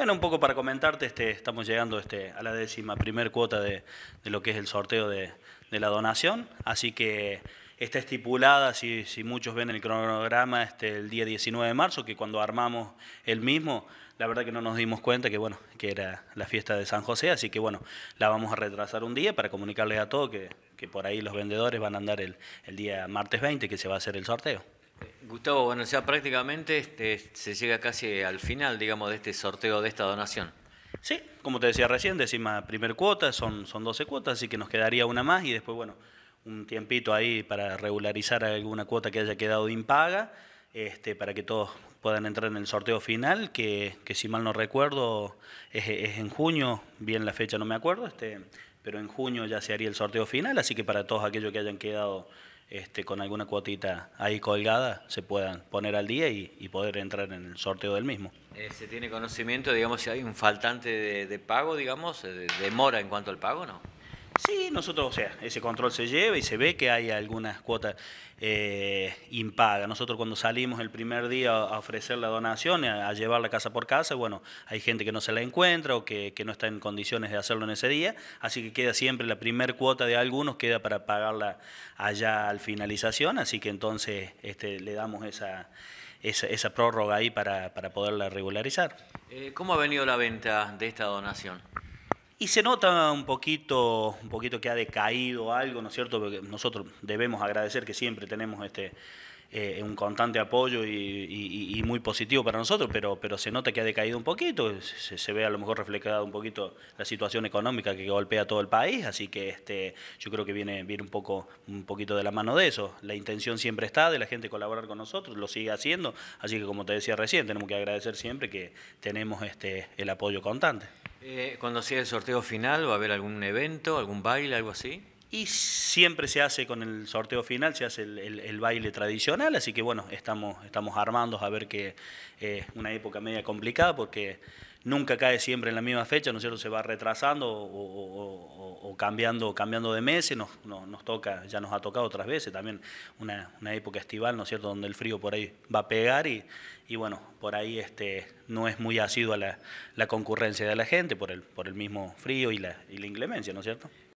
Bueno, un poco para comentarte, este, estamos llegando este, a la décima primer cuota de, lo que es el sorteo de, la donación, así que está estipulada, si, muchos ven el cronograma, este, el día 19 de marzo, que cuando armamos el mismo, la verdad que no nos dimos cuenta que, bueno, que era la fiesta de San José, así que bueno, la vamos a retrasar un día para comunicarles a todos que, por ahí los vendedores van a andar el, el día martes 20, que se va a hacer el sorteo. Gustavo, bueno, ya prácticamente este, se llega casi al final, digamos, de este sorteo de esta donación. Sí, como te decía recién, decimos, primer cuota, son, son 12 cuotas, así que nos quedaría una más y después, bueno, un tiempito ahí para regularizar alguna cuota que haya quedado impaga, este, para que todos puedan entrar en el sorteo final, que, si mal no recuerdo es, en junio, bien la fecha no me acuerdo, este, pero en junio ya se haría el sorteo final, así que para todos aquellos que hayan quedado este, con alguna cuotita ahí colgada se puedan poner al día y, poder entrar en el sorteo del mismo. Eh, ¿Se tiene conocimiento, digamos, si hay un faltante de, pago, digamos, eh, de mora en cuanto al pago no? Sí, nosotros, o sea, ese control se lleva y se ve que hay algunas cuotas eh, impagas. Nosotros cuando salimos el primer día a ofrecer la donación, a, llevar la casa por casa, bueno, hay gente que no se la encuentra o que, no está en condiciones de hacerlo en ese día, así que queda siempre la primer cuota de algunos, queda para pagarla allá al finalización, así que entonces este, le damos esa... Esa, prórroga ahí para, poderla regularizar. Eh, ¿Cómo ha venido la venta de esta donación? Y se nota un poquito, un poquito que ha decaído algo, ¿no es cierto? nosotros debemos agradecer que siempre tenemos este, eh, un constante apoyo y, muy positivo para nosotros, pero, pero se nota que ha decaído un poquito, se, ve a lo mejor reflejada un poquito la situación económica que golpea todo el país, así que este, yo creo que viene, viene un, poco, un poquito de la mano de eso. La intención siempre está de la gente colaborar con nosotros, lo sigue haciendo, así que como te decía recién, tenemos que agradecer siempre que tenemos este, el apoyo constante. Eh, cuando sea el sorteo final, ¿va a haber algún evento, algún baile, algo así? Y siempre se hace con el sorteo final, se hace el, baile tradicional, así que bueno, estamos, estamos armando a ver que es eh, una época media complicada porque nunca cae siempre en la misma fecha, ¿no es cierto? Se va retrasando o, cambiando, cambiando de meses, nos, toca, ya nos ha tocado otras veces también una, época estival, ¿no es cierto?, donde el frío por ahí va a pegar y, y bueno, por ahí este, no es muy asidua la, concurrencia de la gente por el, por el mismo frío y la, y la inclemencia, ¿no es cierto?